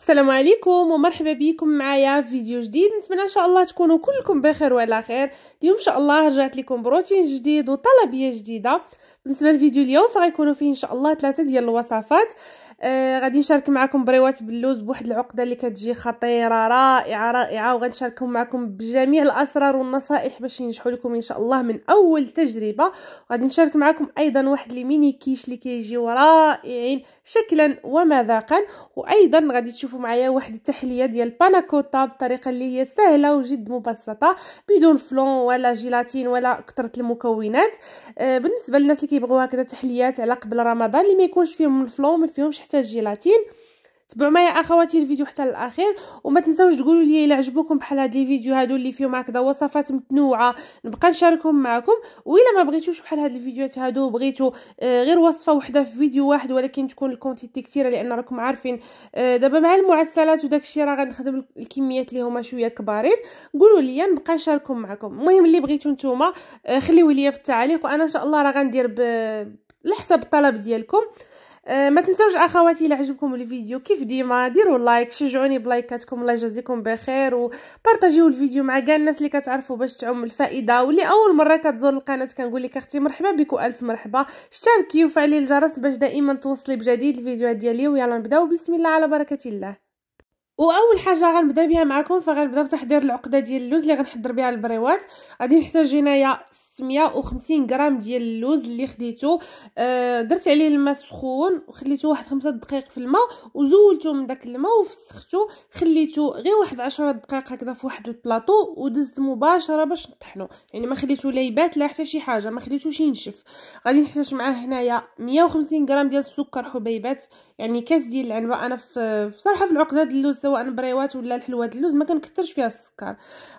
السلام عليكم ومرحبا بكم معايا في فيديو جديد نتمنى ان شاء الله تكونوا كلكم بخير وعلى خير اليوم ان شاء الله رجعت لكم بروتين جديد وطلبيه جديده بالنسبه للفيديو اليوم فغيكونوا فيه ان شاء الله ثلاثه ديال الوصفات آه غادي نشارك معكم بريوات باللوز بواحد العقده اللي كتجي خطيره رائعه رائعه وغنشاركهم معكم بجميع الاسرار والنصائح باش ينجحوا لكم ان شاء الله من اول تجربه غادي نشارك معكم ايضا واحد لي ميني كيش اللي كيجيو رائعين شكلا ومذاقا وايضا غادي تشوفوا معايا واحد التحليه ديال الباناكوتا بطريقه اللي هي سهله وجد مبسطه بدون فلون ولا جيلاتين ولا كثره المكونات آه، بالنسبه للناس اللي كيبغوا هكذا تحليات على قبل رمضان اللي ما يكونش فيهم الفلون ما فيهمش حتى الجيلاتين تبعوا معايا اخواتي الفيديو حتى الاخير وما تنساوش تقولوا لي الا عجبوكم بحال هاد الفيديو هادو اللي فيهم هكذا وصفات متنوعه نبقى نشاركهم معكم والا ما بغيتوش بحال هاد الفيديوهات هادو بغيتو آه، غير وصفه وحده في فيديو واحد ولكن تكون الكونتيتي كثيره لان راكم عارفين آه، دابا مع المعسلات وداك الشيء راه غنخدم الكميات اللي هما شويه كبارين قولوا لي نبقى نشاركهم معكم المهم اللي بغيتو نتوما آه، خليو لي في التعليق وانا ان شاء الله راه غندير على الطلب ديالكم أه ما تنساوش اخواتي الا عجبكم الفيديو كيف ديما ديروا لايك شجعوني بلايكاتكم الله يجازيكم بخير وبارطاجيو الفيديو مع كاع الناس اللي كتعرفوا باش تعم الفائده واللي اول مره كتزور القناه كنقول لك اختي مرحبا بك الف مرحبا اشتركي وفعلي الجرس باش دائما توصلي بجديد الفيديوهات ديالي ويلا نبداو بسم الله على بركه الله واول حاجه غنبدا بها معكم فغنبدا بتحضير العقده ديال اللوز اللي غنحضر بها البريوات غادي نحتاج هنايا 650 غرام ديال اللوز اللي خديته آه درت عليه الماء سخون وخليته واحد 5 دقائق في الماء وزولته من داك الماء وفسخته خليته غير واحد 10 دقائق هكذا في واحد البلاطو ودزت مباشره باش نطحنو يعني ما خليته لا يبات لا حتى شي حاجه ما خليتوش ينشف غادي نحتاج معاه هنايا 150 غرام ديال السكر حبيبات يعني كاس ديال العنبه انا في بصراحه في العقده ديال اللوز سواء بريوات ولا الحلوات اللوز ما كنكثرش فيها السكر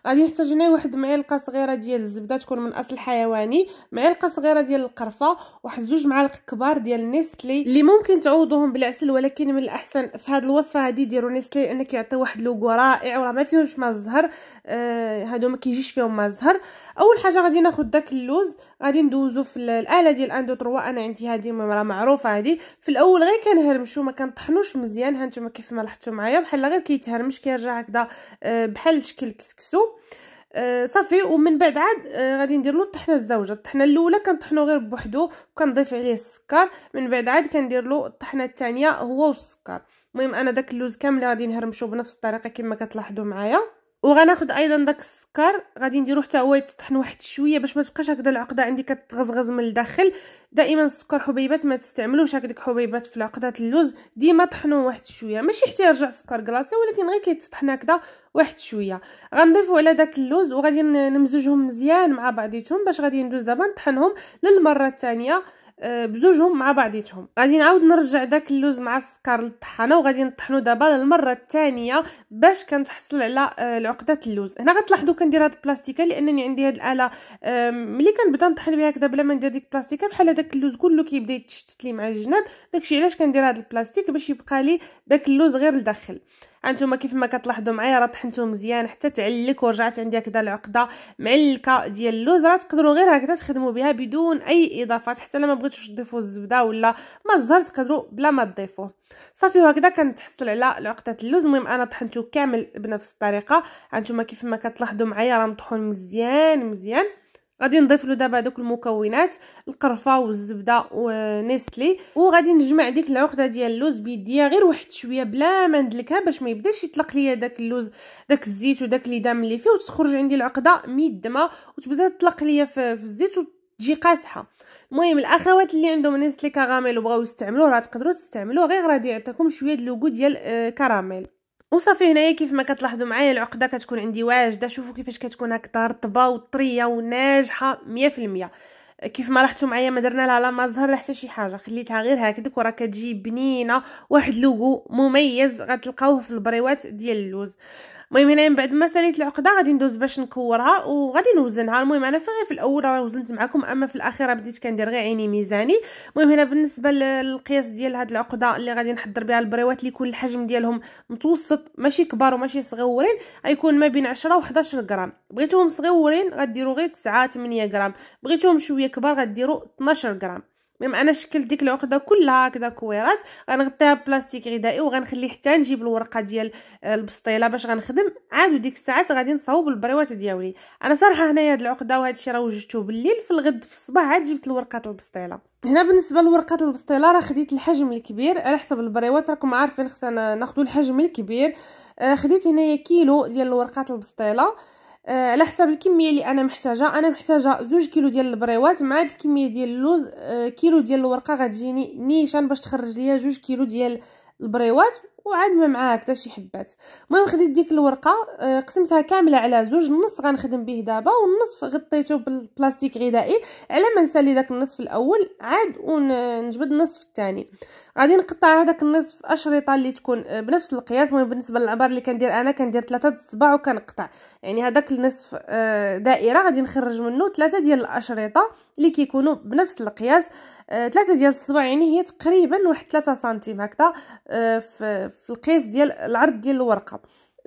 غادي نحتاج هنا واحد معلقه صغيره ديال الزبده تكون من اصل حيواني معلقه صغيره ديال القرفه واحد زوج معالق كبار ديال نيستلي اللي ممكن تعوضوهم بالعسل ولكن من الاحسن في هذه الوصفه هذه ديروا نيستلي لان كيعطي واحد لوغو رائع وراه ما فيهمش ما الزهر آه هادو ما كيجيش فيهم ما الزهر اول حاجه غادي ناخذ داك اللوز غادي ندوزو في الاله ديال اندو 3 انا عندي هذه راه معروفه هذه في الاول غير كنهرمشو ما كنطحنوش مزيان ها نتوما كيف ما لاحظتوا معايا بحال غير كيتهرمش كيرجع هكذا آه، بحال شكل كسكسو آه صافي ومن بعد عاد آه، غادي ندير له الطحنه الزوجه الطحنه الاولى كنطحنو غير بوحدو وكنضيف عليه السكر من بعد عاد كندير له الطحنه الثانيه هو والسكر المهم انا داك اللوز كامل غادي نهرمشو بنفس الطريقه كما كتلاحظوا معايا وغناخد ايضا داك السكر غادي نديرو حتى هو يتطحن واحد شويه باش ما تبقاش هكذا العقده عندي كتغزغز من الداخل دائما السكر حبيبات ما تستعملوش هكداك حبيبات في العقدات اللوز ديما طحنوه واحد شويه ماشي حتى يرجع السكر كلاصي ولكن غير كيتطحن هكذا واحد شويه غنضيفو على داك اللوز وغادي نمزجهم مزيان مع بعضيتهم باش غادي ندوز دابا نطحنهم للمره الثانيه آه، بزوجهم مع بعضيتهم غادي نعاود نرجع داك اللوز مع السكر للطحانه وغادي نطحنو دابا للمره الثانيه باش كنتحصل على آه، العقده اللوز هنا غتلاحظوا كندير هاد البلاستيكه لانني عندي هاد الاله ملي كنبدا نطحن بها هكذا بلا ما ندير ديك البلاستيكه بحال هذاك اللوز كله كيبدا يتشتت لي مع الجناب داكشي علاش كندير هاد البلاستيك باش يبقى لي داك اللوز غير لداخل انتم كيف ما كتلاحظوا معايا راه طحنتو مزيان حتى تعلك ورجعت عندي هكذا العقده معلكه ديال اللوز راه تقدروا غير هكذا تخدموا بها بدون اي اضافات حتى لما ما بغيتوش تضيفوا الزبده ولا ما الزهر تقدروا بلا ما تضيفوه صافي وهكذا كنتحصل على عقده اللوز المهم انا طحنتو كامل بنفس الطريقه انتم كيف ما كتلاحظوا معايا راه مطحون مزيان مزيان غادي نضيف له دابا دوك المكونات القرفه والزبده ونيستلي وغادي نجمع ديك العقده ديال اللوز بيديا غير واحد شويه بلا ما ندلكها باش ما يبداش يطلق ليا داك اللوز داك الزيت وداك اللي دام اللي فيه وتخرج عندي العقده ميدمه وتبدا تطلق ليا في, في الزيت وتجي قاسحه المهم الاخوات اللي عندهم نيستلي كراميل وبغاو يستعملوه راه تقدروا تستعملوه غير غادي يعطيكم شويه دلوكو ديال آه وصافي هنايا كيف ما كتلاحظوا معايا العقده كتكون عندي واجده شوفوا كيفاش كتكون هكا رطبه وطريه وناجحه 100% كيف ما لاحظتوا معايا ما درنا لها لا مظهر لا حتى شي حاجه خليتها غير هكذاك وراه كتجي بنينه واحد لوغو مميز غتلقاوه في البريوات ديال اللوز المهم هنايا من بعد ما ساليت العقده غادي ندوز باش نكورها وغادي نوزنها المهم انا في غير في الاول راه وزنت معكم اما في الاخيره بديت كندير غير عيني ميزاني المهم هنا بالنسبه للقياس ديال هاد العقده اللي غادي نحضر بها البريوات اللي يكون الحجم ديالهم متوسط ماشي كبار وماشي صغيورين غيكون ما بين 10 و 11 غرام بغيتوهم صغيورين غديروا غير 9 8 غرام بغيتوهم شويه كبار غديروا 12 غرام ميم انا شكلت ديك العقده كلها هكذا كويرات غنغطيها بلاستيك غذائي وغنخلي حتى نجيب الورقه ديال آه، البسطيله باش غنخدم عاد وديك الساعات غادي نصاوب البريوات ديالي انا صراحه هنايا هاد العقده وهذا الشيء راه وجدته بالليل في الغد في الصباح عاد جبت الورقات البسطيله هنا بالنسبه لورقات البسطيله راه خديت الحجم الكبير على حسب البريوات راكم عارفين خصنا ناخذ الحجم الكبير آه، خديت هنايا كيلو ديال الورقات البسطيله آه، على حسب الكميه اللي انا محتاجه انا محتاجه زوج كيلو ديال البريوات مع هاد الكميه ديال اللوز آه، كيلو ديال الورقه غتجيني نيشان باش تخرج ليا جوج كيلو ديال البريوات وعاد ما معاك حتى شي حبات المهم خديت ديك الورقه آه، قسمتها كامله على زوج النص غنخدم به دابا والنصف غطيته بالبلاستيك غذائي على ما نسالي داك النصف الاول عاد ونجبد النصف الثاني غادي نقطع هذاك النصف اشرطه اللي تكون آه، بنفس القياس المهم بالنسبه للعبار اللي كندير انا كندير ثلاثه الصباع وكنقطع يعني هذاك النصف آه، دائره غادي نخرج منه ثلاثه ديال الاشرطه اللي كيكونوا بنفس القياس ثلاثه ديال الصباع يعني هي تقريبا واحد 3 سنتيم هكذا في في القياس ديال العرض ديال الورقه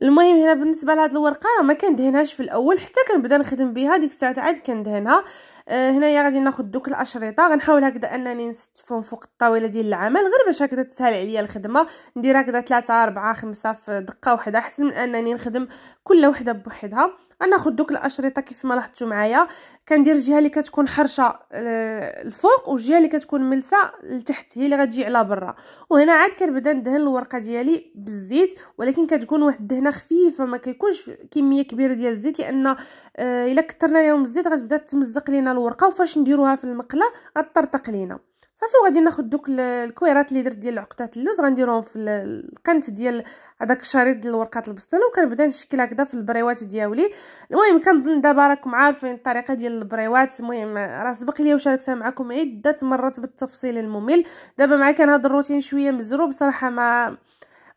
المهم هنا بالنسبه لهاد الورقه راه ما كندهنهاش في الاول حتى كنبدا نخدم بها ديك الساعه عاد كندهنها آه هنايا غادي ناخذ دوك الاشرطه غنحاول هكذا انني نستفهم فوق الطاوله ديال العمل غير باش هكذا تسهل عليا الخدمه ندير هكذا 3 4 5 في دقه واحده احسن من انني نخدم كل وحده بوحدها ناخذ دوك الاشرطه كيف ما لاحظتوا معايا كندير الجهه اللي كتكون حرشه آه، الفوق والجهه اللي كتكون ملسه لتحت هي اللي غتجي على برا وهنا عاد كنبدا ندهن الورقه ديالي بالزيت ولكن كتكون واحد الدهنه خفيفه ما كيكونش كميه كبيره ديال الزيت لان آه، الا كثرنا لهم الزيت غتبدا تمزق لينا الورقه وفاش نديروها في المقله غترتق لينا صافي وغادي ناخذ دوك الكويرات اللي درت ديال العقدات اللوز غنديرهم في القنت ديال هذاك الشريط ديال الورقات البسطيله وكنبدا نشكل هكذا في البريوات ديالي المهم كنظن دابا راكم عارفين الطريقه ديال البريوات المهم راه سبق لي وشاركتها معكم عده مرات بالتفصيل الممل دابا معايا كان هذا الروتين شويه مزروب صراحه ما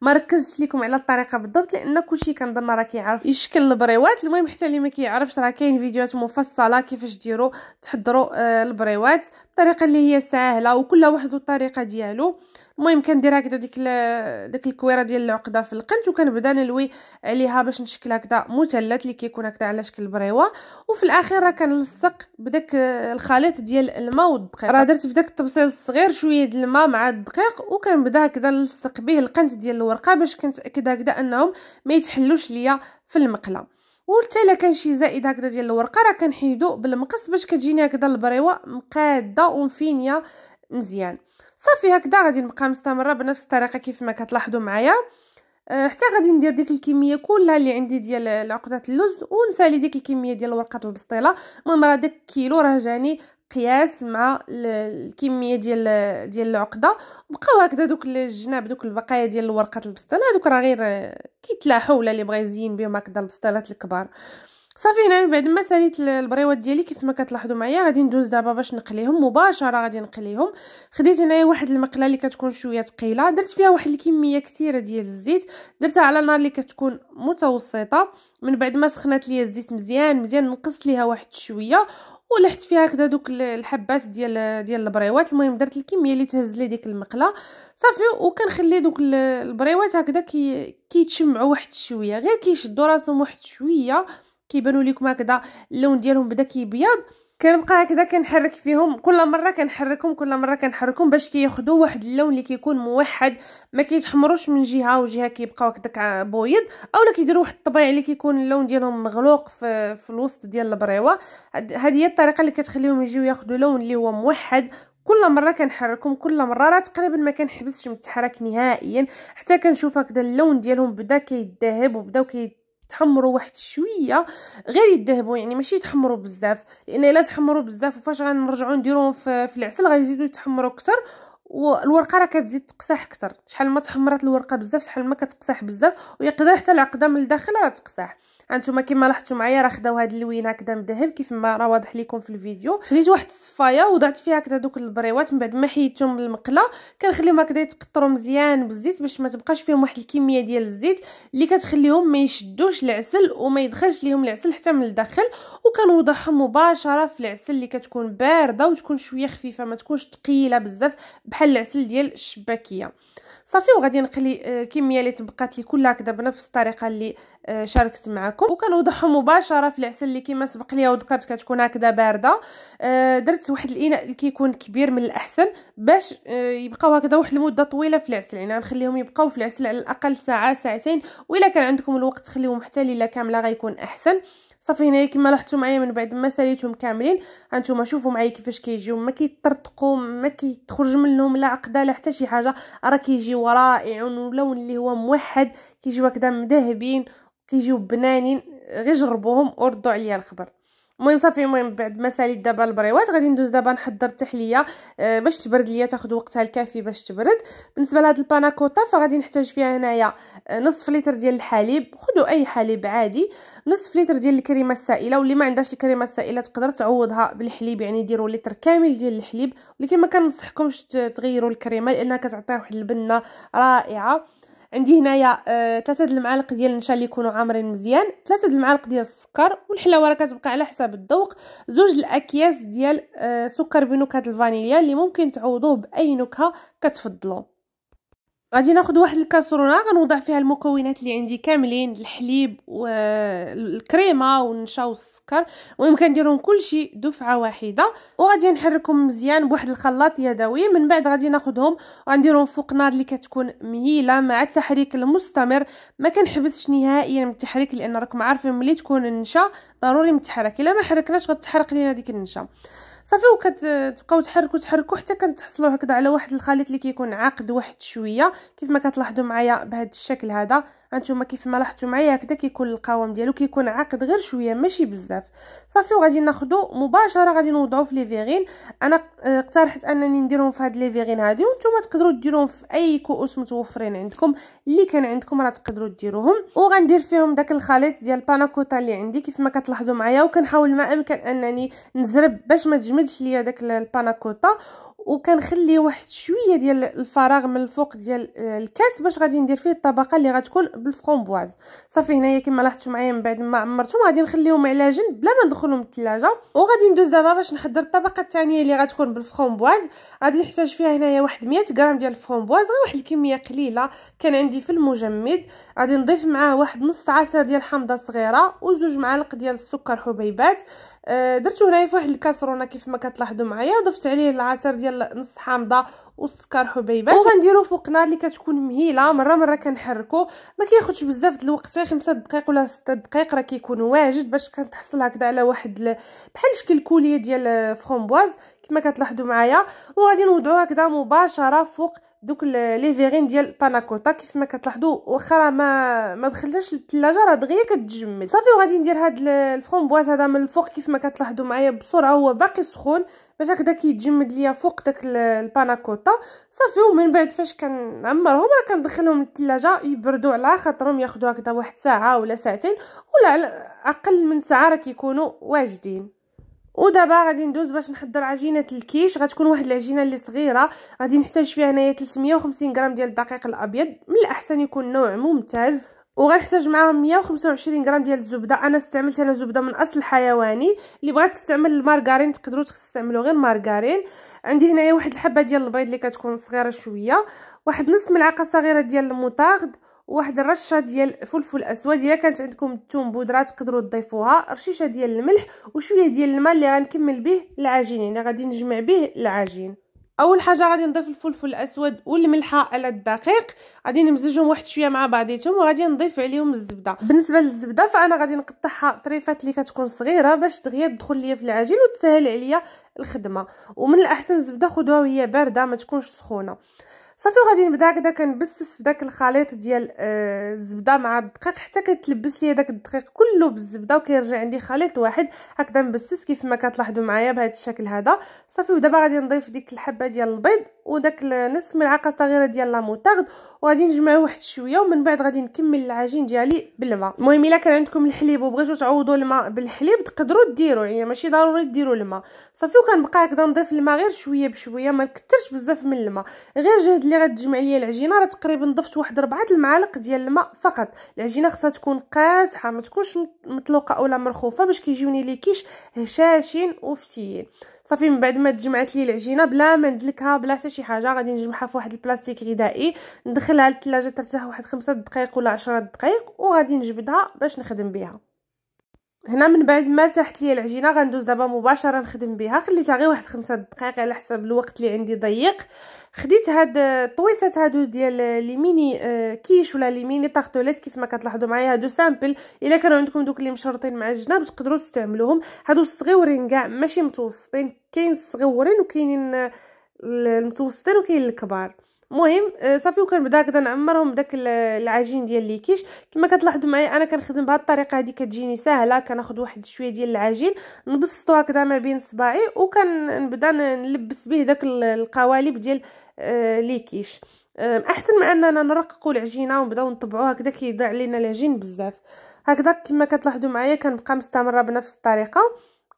ما ركزتش لكم على الطريقه بالضبط لان كلشي كنظن راه كيعرف يشكل البريوات المهم حتى اللي ما كيعرفش راه كاين فيديوهات مفصله كيفاش ديروا تحضروا آه، البريوات بطريقه اللي هي سهله وكل واحد والطريقه ديالو المهم كندير هكذا ديك داك الكويره ديال العقده في القنت وكنبدا نلوي عليها باش نشكل هكذا مثلث اللي كيكون هكذا على شكل بريوه وفي الاخير راه كنلصق بداك الخليط ديال الماء والدقيق راه درت في داك التبصيل الصغير شويه ديال الماء مع الدقيق وكنبدا هكذا نلصق به القنت ديال الورقه باش كنتاكد هكذا انهم ما يتحلوش ليا في المقله وحتى الا كان شي زائد هكذا ديال الورقه راه كنحيدو بالمقص باش كتجيني هكذا البريوه مقاده ومفينيه مزيان صافي هكذا غادي نبقى مستمره بنفس الطريقه كيف ما كتلاحظوا معايا أه، حتى غادي ندير ديك الكميه كلها اللي عندي ديال عقده اللوز ونسالي ديك الكميه ديال ورقه البسطيله المهم راه داك الكيلو راه جاني قياس مع الكميه ديال ديال العقده بقاو هكذا دوك الجناب دوك البقايا ديال ورقه البسطيله هذوك راه غير أه، كيتلاحوا ولا اللي بغى يزين بهم هكذا البسطيلات الكبار صافي هنا من بعد ما ساليت البريوات ديالي كيف ما كتلاحظوا معايا غادي ندوز دابا باش نقليهم مباشره غادي نقليهم خديت هنايا واحد المقله اللي كتكون شويه ثقيله درت فيها واحد الكميه كثيره ديال الزيت درتها على نار اللي كتكون متوسطه من بعد ما سخنات ليا الزيت مزيان مزيان نقصت ليها واحد شويه ولحت فيها هكذا دوك الحبات ديال ديال البريوات المهم درت الكميه اللي تهز لي ديك المقله صافي وكنخلي دوك البريوات هكذا كيتشمعوا كي واحد شويه غير كيشدوا راسهم واحد شويه كيبانوا لكم هكذا اللون ديالهم بدا كيبيض كنبقى هكذا كنحرك فيهم كل مره كنحركهم كل مره كنحركهم باش كياخذوا واحد اللون اللي كيكون موحد ما كيتحمروش من جهه وجهه كيبقاو هكذاك بويض اولا كيديروا واحد الطبيعي اللي كيكون اللون ديالهم مغلوق في, في الوسط ديال البريوه هذه هي الطريقه اللي كتخليهم يجيو ياخذوا لون اللي هو موحد كل مره كنحركهم كل مره راه تقريبا ما كنحبسش من التحرك نهائيا حتى كنشوف هكذا اللون ديالهم بدا كيدهب وبداو كي تحمروا واحد شويه غير يذهبوا يعني ماشي تحمروا بزاف لان الا تحمروا بزاف وفاش غنرجعوا نديروهم في, في العسل غيزيدوا يتحمروا اكثر والورقه راه كتزيد تقصح اكثر شحال ما تحمرات الورقه بزاف شحال ما كتقصح بزاف ويقدر حتى العقده من الداخل راه تقصح هانتوما كما لاحظتوا معايا راه خداو هاد اللوين هكذا مذهب كيف ما راه واضح لكم في الفيديو خديت واحد الصفايه وضعت فيها هكذا دوك البريوات من بعد ما حيدتهم من المقله كنخليهم هكذا يتقطروا مزيان بالزيت باش ما تبقاش فيهم واحد الكميه ديال الزيت اللي كتخليهم ما يشدوش العسل وما يدخلش ليهم العسل حتى من الداخل وكنوضعهم مباشره في العسل اللي كتكون بارده وتكون شويه خفيفه ما تكونش ثقيله بزاف بحال العسل ديال الشباكيه صافي وغادي نقلي الكميه آه، اللي تبقات لي كلها هكذا بنفس الطريقه اللي شاركت معكم وكنوضحهم مباشره في العسل اللي كما سبق ليا وذكرت كتكون هكذا بارده آه، درت واحد الاناء اللي كيكون كبير من الاحسن باش آه، يبقاو هكذا واحد المده طويله في العسل يعني غنخليهم يبقاو في العسل على الاقل ساعه ساعتين والا كان عندكم الوقت تخليهم حتى ليله كامله غيكون احسن صافي هنايا كما لاحظتوا معايا من بعد ما ساليتهم كاملين هانتوما شوفوا معايا كيفاش كيجيو ما كيطرطقوا ما كيتخرج منهم لا عقده لا حتى شي حاجه راه كيجيو رائعون ولون اللي هو موحد كيجيو هكذا مذهبين كيجيو بنانين غير جربوهم وردوا عليا الخبر المهم صافي المهم بعد ما ساليت دابا البريوات غادي ندوز دابا نحضر التحليه آه باش تبرد ليا تاخذ وقتها الكافي باش تبرد بالنسبه لهاد الباناكوطا فغادي نحتاج فيها هنايا آه، نصف لتر ديال الحليب خذوا اي حليب عادي نصف لتر ديال الكريمه السائله واللي ما عندهاش الكريمه السائله تقدر تعوضها بالحليب يعني ديروا لتر كامل ديال الحليب ولكن ما كنصحكمش تغيروا الكريمه لانها كتعطي واحد البنه رائعه عندي هنايا آه ثلاثه المعالق ديال النشا اللي يكونوا عامرين مزيان ثلاثه المعالق ديال السكر والحلاوه راه كتبقى على حساب الذوق زوج الاكياس ديال آه سكر بنكهه الفانيليا اللي ممكن تعوضوه باي نكهه كتفضلوا غادي ناخذ واحد الكاسرونه غنوضع فيها المكونات اللي عندي كاملين الحليب والكريمه والنشا والسكر المهم كنديرهم كلشي دفعه واحده وغادي نحركهم مزيان بواحد الخلاط يدوي من بعد غادي ناخذهم وغنديرهم فوق نار اللي كتكون مهيله مع التحريك المستمر ما كنحبسش نهائيا من التحريك لان راكم عارفين ملي تكون النشا ضروري متحرك الا ما حركناش غتحرق لينا ديك النشا صافي وكتبقاو تحركوا تحركوا حتى كتحصلوا هكذا على واحد الخليط اللي كيكون عاقد واحد شويه كيف ما كتلاحظوا معايا بهذا الشكل هذا هانتوما كيف ما لاحظتوا معايا هكذا كيكون القوام ديالو كيكون عاقد غير شويه ماشي بزاف صافي وغادي ناخذو مباشره غادي نوضعو في لي فيغين انا اقترحت انني نديرهم في هاد لي فيغين هادي وانتوما تقدروا ديروهم في اي كؤوس متوفرين عندكم اللي كان عندكم راه تقدروا ديروهم وغندير فيهم داك الخليط ديال الباناكوتا اللي عندي كيف ما كتلاحظوا معايا وكنحاول ما امكن انني نزرب باش ما تجمدش ليا داك الباناكوتا وكنخلي واحد شويه ديال الفراغ من الفوق ديال آه، الكاس باش غادي ندير فيه الطبقه اللي غتكون بالفرومبواز صافي هنايا كما لاحظتوا معايا من بعد ما عمرتهم غادي نخليهم على جنب بلا ما ندخلهم الثلاجه وغادي ندوز دابا باش نحضر الطبقه الثانيه اللي غتكون بالفرومبواز غادي نحتاج فيها هنايا واحد 100 غرام ديال الفرومبواز غير واحد الكميه قليله كان عندي في المجمد غادي نضيف معاه واحد نص عصير ديال حامضه صغيره وزوج معالق ديال السكر حبيبات آه، درتو هنايا فواحد الكاسرونه كيف ما كتلاحظوا معايا ضفت عليه العصير ديال نص حامضه والسكر حبيبات وغنديروا فوق نار اللي كتكون مهيله مره مره كنحركو ما كياخذش بزاف د الوقت غير 5 دقائق ولا 6 دقائق راه كيكون واجد باش كتحصل هكذا على واحد بحال شكل كوليه ديال آه، فرومبواز كما كتلاحظوا معايا وغادي نوضعوها هكذا مباشره فوق دوك لي فيغين ديال باناكوتا كيف ما كتلاحظوا واخا راه ما ما دخلتش للثلاجه راه دغيا كتجمد صافي وغادي ندير هاد الفرومبواز هذا من الفوق كيف ما كتلاحظوا معايا بسرعه هو باقي سخون باش هكذا كيتجمد ليا فوق داك الباناكوتا صافي ومن بعد فاش كنعمرهم راه كندخلهم للثلاجه يبردوا على خاطرهم ياخذوا هكذا واحد ساعه ولا ساعتين ولا على اقل من ساعه راه كيكونوا واجدين ودابا غادي ندوز باش نحضر عجينه الكيش غتكون واحد العجينه اللي صغيره غادي نحتاج فيها هنايا 350 غرام ديال الدقيق الابيض من الاحسن يكون نوع ممتاز وغنحتاج معاهم 125 غرام ديال الزبده انا استعملت انا زبده من اصل حيواني اللي بغات تستعمل المارغرين تقدروا تستعملوا غير مارغرين عندي هنايا واحد الحبه ديال البيض اللي كتكون صغيره شويه واحد نص ملعقه صغيره ديال الموطارد واحد الرشه ديال فلفل اسود الا كانت عندكم الثوم بودره تقدروا تضيفوها رشيشه ديال الملح وشويه ديال الماء اللي غنكمل به العجين يعني غادي نجمع به العجين اول حاجه غادي نضيف الفلفل الاسود والملحه على الدقيق غادي نمزجهم واحد شويه مع بعضيتهم وغادي نضيف عليهم الزبده بالنسبه للزبده فانا غادي نقطعها طريفات اللي كتكون صغيره باش دغيا تدخل ليا في العجين وتسهل عليا الخدمه ومن الاحسن الزبده خدوها وهي بارده ما تكونش سخونه صافي وغادي نبدا هكذا كنبسس في داك الخليط ديال آه الزبده مع الدقيق حتى كتلبس ليا داك الدقيق كله بالزبده وكيرجع عندي خليط واحد هكذا مبسس كيف ما كتلاحظوا معايا بهذا الشكل هذا صافي ودابا غادي نضيف ديك الحبه ديال البيض وداك نص ملعقه صغيره ديال لاموتارد وغادي نجمعو واحد شويه ومن بعد غادي نكمل العجين ديالي بالماء المهم الا كان عندكم الحليب وبغيتو تعوضوا الماء بالحليب تقدروا ديروا يعني ماشي ضروري ديروا الماء صافي وكنبقى هكذا نضيف الماء غير شويه بشويه ما نكثرش بزاف من الماء غير جهد اللي غتجمع ليا العجينه راه تقريبا ضفت واحد ربعه المعالق ديال الماء فقط العجينه خصها تكون قاسحه ما تكونش مطلوقه اولا مرخوفه باش كيجيوني لي كيش هشاشين وفتيين صافي من بعد ما تجمعت لي العجينه بلا ما ندلكها بلا حتى شي حاجه غادي نجمعها في واحد البلاستيك غذائي ندخلها للثلاجه ترتاح واحد خمسة دقائق ولا عشرة دقائق وغادي نجبدها باش نخدم بها هنا من بعد ما ارتاحت ليا العجينه غندوز دابا مباشره نخدم بها خليتها غير واحد خمسة دقائق على حسب الوقت اللي عندي ضيق خديت هاد الطويسات آه، هادو ديال آه، لي ميني آه، كيش ولا لي ميني طارتوليت كيف ما كتلاحظوا معايا هادو سامبل الا كانوا عندكم دوك اللي مشرطين مع الجناب تقدروا تستعملوهم هادو صغيورين كاع ماشي متوسطين كاين صغيورين وكاينين المتوسطين وكاين الكبار مهم آه، صافي وكان بدا هكذا نعمرهم بداك العجين ديال ليكيش كما كتلاحظوا معايا انا كنخدم بهذه الطريقه هذه كتجيني ساهله كناخذ واحد شويه ديال العجين نبسطو هكذا ما بين صباعي وكنبدا نلبس به داك القوالب ديال آه، ليكيش احسن من اننا نرققوا العجينه ونبداو نطبعوها هكذا كيضيع لينا العجين بزاف هكذا كما كتلاحظوا معايا كنبقى مستمره بنفس الطريقه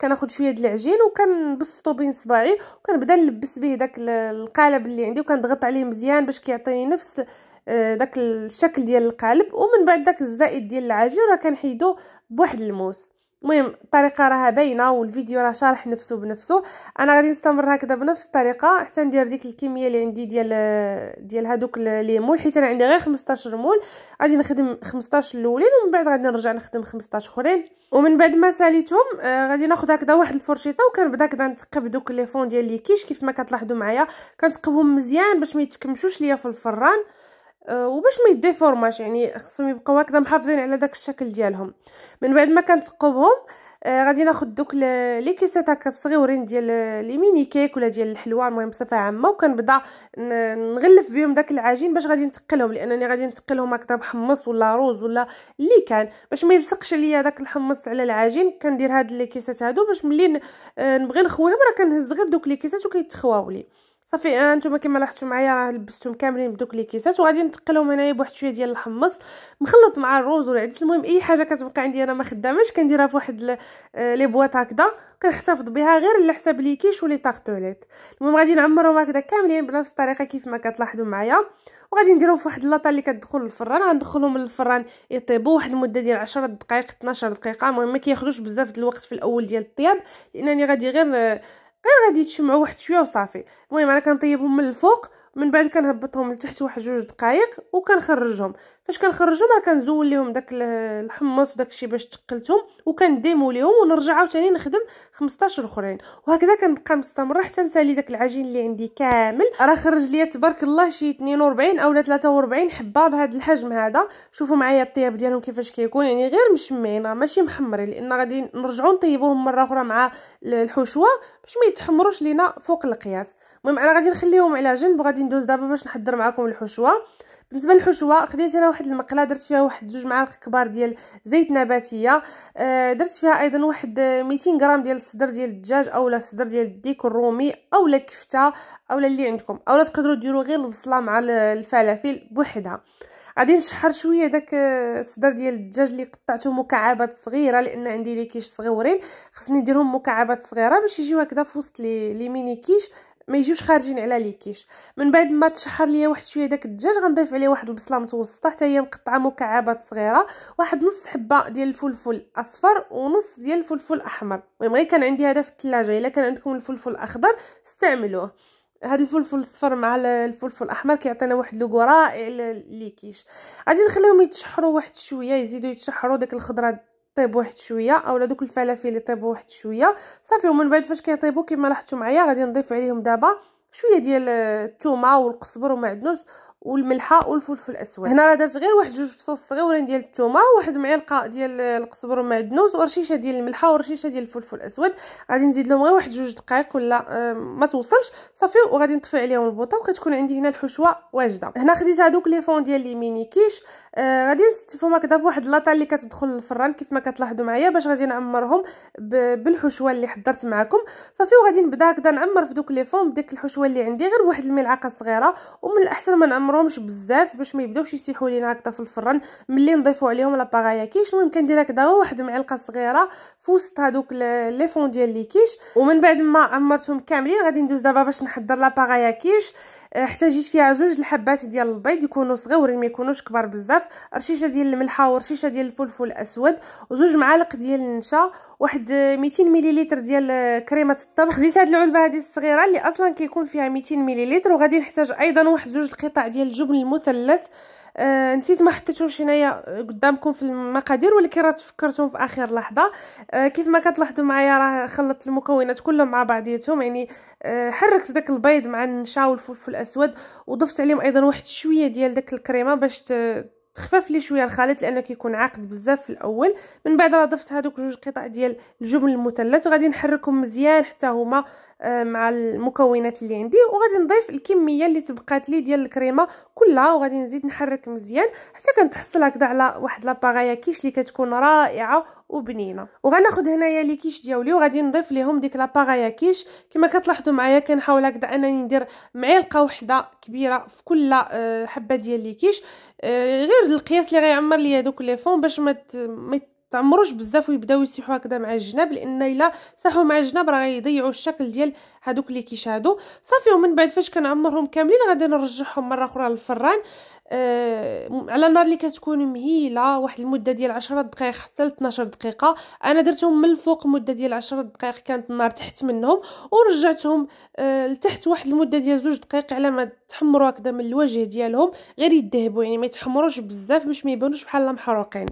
كناخذ شويه ديال العجين وكنبسطو بين صباعي وكنبدا نلبس به داك القالب اللي عندي وكنضغط عليه مزيان باش كيعطيني نفس آه، داك الشكل ديال القالب ومن بعد داك الزائد ديال العجين راه كنحيدو بواحد الموس المهم الطريقه راها باينه والفيديو راه شارح نفسه بنفسه انا غادي نستمر هكذا بنفس الطريقه حتى ندير ديك الكميه اللي عندي ديال ديال هذوك لي مول حيت انا عندي غير 15 مول غادي نخدم 15 الاولين ومن بعد غادي نرجع نخدم 15 اخرين ومن بعد ما ساليتهم آه غادي ناخذ هكذا واحد الفرشيطه وكنبدا هكذا نتقب دوك لي فون ديال لي كيش كيف ما كتلاحظوا معايا كنتقبهم مزيان باش ما يتكمشوش ليا في الفران وباش ما يديفورماش يعني خصهم يبقاو هكذا محافظين على داك الشكل ديالهم من بعد ما كنتقوبهم آه غادي ناخذ دوك لي كيسات هكا الصغيورين ديال آه، لي ميني كيك ولا ديال الحلوى المهم بصفه عامه وكنبدا نغلف بهم داك العجين باش غادي نتقلهم لانني غادي نتقلهم هكذا بحمص ولا روز ولا اللي كان باش ما يلصقش ليا داك الحمص على العجين كندير هاد لي كيسات هادو باش ملي آه، نبغي نخويهم راه كنهز غير دوك لي كيسات وكيتخواو لي صافي آه نتوما كما لاحظتوا معايا راه لبستهم كاملين بدوك لي كيسات وغادي نتقلهم هنايا بواحد شويه ديال الحمص مخلط مع الروز والعدس المهم اي حاجه كتبقى عندي انا ما خداماش كنديرها واحد آه، لي بواط هكذا كنحتفظ بها غير على حساب لي كيش ولي طاغطوليت المهم غادي نعمرهم هكذا كاملين بنفس الطريقه كيف ما كتلاحظوا معايا وغادي نديرهم في واحد اللاطه اللي كتدخل للفران غندخلهم للفران يطيبوا واحد المده ديال 10 دقائق 12 دقيقه المهم ما كياخذوش بزاف د الوقت في الاول ديال الطياب لانني غادي غير آه، غير غادي يتشمعوا واحد شويه وصافي المهم انا كنطيبهم من الفوق من بعد كنهبطهم لتحت واحد جوج دقائق وكنخرجهم فاش كنخرجهم راه كنزول ليهم داك الحمص وداك الشيء باش تقلتهم وكنديمو ليهم ونرجع عاوتاني نخدم 15 اخرين وهكذا كنبقى مستمره حتى نسالي داك العجين اللي عندي كامل راه خرج ليا تبارك الله شي 42 اولا 43 حبه بهذا الحجم هذا شوفوا معايا الطياب ديالهم كيفاش كيكون يعني غير مشمعين راه ماشي محمرين لان غادي نرجعو نطيبوهم مره اخرى مع الحشوه باش ما يتحمروش لينا فوق القياس المهم انا غادي نخليهم على جنب وغادي ندوز دابا باش نحضر معكم الحشوه بالنسبه للحشوه خديت انا واحد المقله درت فيها واحد جوج معالق كبار ديال زيت نباتيه آه، درت فيها ايضا واحد 200 آه، غرام ديال الصدر ديال الدجاج اولا الصدر ديال الديك الرومي اولا كفته اولا اللي عندكم اولا تقدروا ديروا غير البصله مع الفلافل بوحدها غادي نشحر شويه داك الصدر آه، ديال الدجاج اللي قطعته مكعبات صغيره لان عندي لي كيش صغيورين خصني نديرهم مكعبات صغيره باش يجيو هكذا في وسط لي ميني كيش ما يجيوش خارجين على ليكيش من بعد ما تشحر ليا واحد شويه داك الدجاج غنضيف عليه واحد البصله متوسطه حتى هي مقطعه مكعبات صغيره واحد نص حبه ديال الفلفل اصفر ونص ديال الفلفل احمر المهم غير كان عندي هذا في الثلاجه الا كان عندكم الفلفل الاخضر استعملوه هاد الفلفل الصفر مع الفلفل الاحمر كيعطينا واحد لوكو رائع لليكيش غادي نخليهم يتشحروا واحد شويه يزيدوا يتشحروا داك الخضره طيب واحد شويه اولا دوك الفلافل طيبوا واحد شويه صافي ومن بعد فاش كيطيبوا كما لاحظتوا معايا غادي نضيف عليهم دابا شويه ديال الثومه والقزبر ومعدنوس والملحه والفلفل الاسود هنا راه درت غير واحد جوج فصوص صغيورين ديال الثومه واحد معلقه ديال القزبر والمعدنوس ورشيشه ديال الملحه ورشيشه ديال الفلفل الاسود غادي نزيد لهم غير واحد جوج دقائق ولا ما توصلش صافي وغادي نطفي عليهم البوطه وكتكون عندي هنا الحشوه واجده هنا خديت هادوك لي فون ديال لي ميني كيش آه غادي نستفهم هكذا واحد لاطا اللي كتدخل للفران كيف ما كتلاحظوا معايا باش غادي نعمرهم بالحشوه اللي حضرت معكم صافي وغادي نبدا هكذا نعمر في دوك لي فون بديك الحشوه اللي عندي غير بواحد الملعقه صغيره ومن الاحسن ما نعمر نعمرهمش بزاف باش ما يبداوش يسيحوا لينا هكذا في الفرن ملي نضيفوا عليهم لاباغايا كيش المهم كندير هكذا واحد معلقه صغيره في وسط هذوك لي فون ديال لي كيش ومن بعد ما عمرتهم كاملين غادي ندوز دابا باش نحضر لاباغايا كيش آه، احتاجيت فيها زوج الحبات ديال البيض يكونوا صغيورين ما يكونوش كبار بزاف رشيشه ديال الملحه ورشيشه ديال الفلفل الاسود وزوج معالق ديال النشا واحد 200 مليلتر ديال آه، كريمه الطبخ خديت هاد العلبه هذه الصغيره اللي اصلا كيكون فيها 200 مليلتر وغادي نحتاج ايضا واحد زوج القطع ديال الجبن المثلث آه نسيت ما حطيتهمش هنايا آه، قدامكم في المقادير ولكن راه تفكرتهم في اخر لحظه آه كيف ما كتلاحظوا معايا راه خلطت المكونات كلهم مع بعضياتهم يعني آه حركت داك البيض مع النشا والفلفل الاسود وضفت عليهم ايضا واحد شويه ديال داك الكريمه باش تخفف لي شويه الخليط لانه كيكون عاقد بزاف في الاول من بعد راه ضفت هذوك جوج قطع ديال الجبن المثلث وغادي نحركهم مزيان حتى هما آه، مع المكونات اللي عندي وغادي نضيف الكميه اللي تبقات لي ديال الكريمه كلها وغادي نزيد نحرك مزيان حتى كنتحصل هكذا على واحد لاباغايا كيش اللي كتكون رائعه وبنينه وغناخذ هنايا لي كيش ديالي وغادي نضيف ليهم ديك لاباغايا كيش كما كتلاحظوا معايا كنحاول هكذا انني ندير معلقه وحده كبيره في كل آه، حبه ديال لي كيش آه، غير القياس اللي غيعمر لي دوك لي فون باش ما مت... تعمروش بزاف ويبداو يسيحوا هكذا مع الجناب لان الا ساحوا مع الجناب راه غيضيعوا الشكل ديال هذوك اللي كيشادو صافي ومن بعد فاش كنعمرهم كاملين غادي نرجعهم مره اخرى للفران آه على نار اللي كتكون مهيله واحد المده ديال 10 دقائق حتى ل 12 دقيقه انا درتهم من الفوق مده ديال 10 دقائق كانت النار تحت منهم ورجعتهم آه لتحت واحد المده ديال زوج دقائق على ما تحمروا هكذا من الوجه ديالهم غير يذهبوا يعني ما يتحمروش بزاف باش ما يبانوش بحال محروقين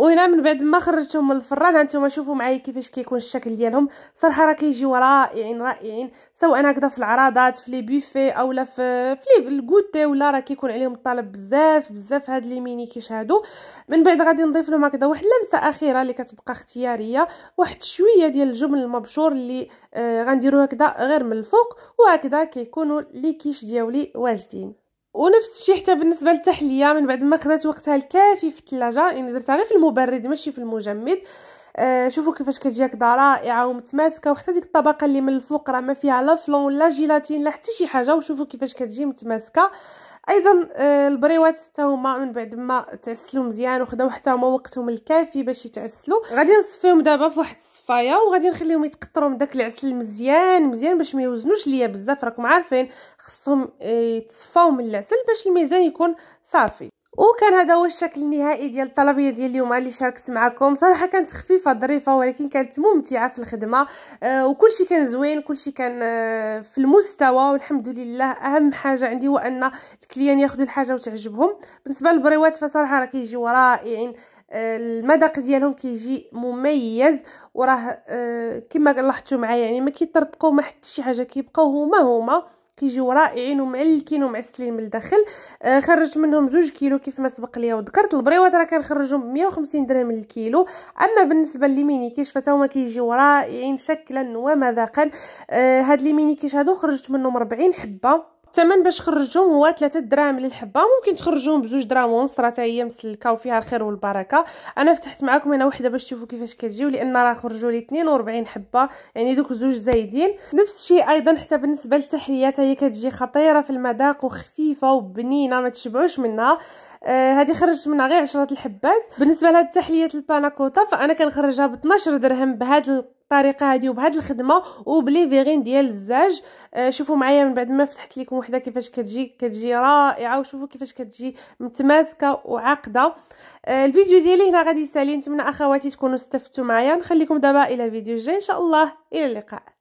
وهنا من بعد ما خرجتهم من الفران هانتوما شوفوا معايا كيفاش كيكون الشكل ديالهم صراحه راه كيجيو رائعين يعني رائعين سواء هكذا في العراضات في لي بوفي اولا في في الكوتي ولا راه كيكون عليهم الطلب بزاف بزاف هاد لي ميني كيشهدوا من بعد غادي نضيف لهم هكذا واحد اللمسه اخيره اللي كتبقى اختياريه واحد شويه ديال الجبن المبشور اللي آه غنديروه هكذا غير من الفوق وهكذا كيكونوا لي كيش ديالي واجدين ونفس الشيء حتى بالنسبه للتحليه من بعد ما خدات وقتها الكافي في الثلاجه يعني درتها غير في المبرد ماشي في المجمد آه شوفوا كيفاش كتجي هكذا رائعه ومتماسكه وحتى ديك الطبقه اللي من الفوق راه ما فيها لا فلون لا جيلاتين لا حتى شي حاجه وشوفوا كيفاش كتجي متماسكه ايضا آه، البريوات حتى هما من بعد ما تعسلوا مزيان وخداو حتى هما وقتهم الكافي باش يتعسلوا غادي نصفيهم دابا في واحد الصفايه وغادي نخليهم يتقطروا من داك العسل مزيان مزيان باش ما يوزنوش ليا بزاف راكم عارفين خصهم آه، يتصفاو من العسل باش الميزان يكون صافي وكان هذا هو الشكل النهائي ديال الطلبيه ديال اليوم اللي شاركت معكم صراحه كانت خفيفه ظريفه ولكن كانت ممتعه في الخدمه آه وكلشي كان زوين كلشي كان آه في المستوى والحمد لله اهم حاجه عندي هو ان الكليان ياخذوا الحاجه وتعجبهم بالنسبه للبريوات فصراحه راه كيجيو رائعين المذاق آه، ديالهم كيجي مميز وراه آه، كما لاحظتوا معايا يعني ما كيطرطقوا ما حتى شي حاجه كيبقاو هما هما كيجيو رائعين ومعلكين ومعسلين من الداخل آه خرجت منهم زوج كيلو كيف ما سبق ليا وذكرت البريوات راه كنخرجهم ب 150 درهم للكيلو اما بالنسبه للمينيكيش هما كيجيو رائعين شكلا ومذاقا آه هاد ليميني كيش هادو خرجت منهم 40 حبه الثمن باش خرجتهم هو 3 دراهم للحبه ممكن تخرجوهم بجوج دراهم ونص راه هي مسلكه وفيها الخير والبركه انا فتحت معكم انا وحده باش تشوفوا كيفاش كتجيو لان راه خرجوا لي 42 حبه يعني دوك زوج زايدين نفس الشيء ايضا حتى بالنسبه للتحليات هي كتجي خطيره في المذاق وخفيفه وبنينه ما تشبعوش منها آه، هذه آه خرجت منها غير 10 الحبات بالنسبه لهاد التحليات الباناكوتا فانا كنخرجها ب 12 درهم بهاد الطريقه هذه وبهاد الخدمه وبلي فيغين ديال الزاج آه شوفوا معايا من بعد ما فتحت لكم وحده كيفاش كتجي كتجي رائعه وشوفوا كيفاش كتجي متماسكه وعاقده آه الفيديو ديالي هنا غادي يسالي نتمنى اخواتي تكونوا استفدتوا معايا نخليكم دابا الى فيديو جاي ان شاء الله الى اللقاء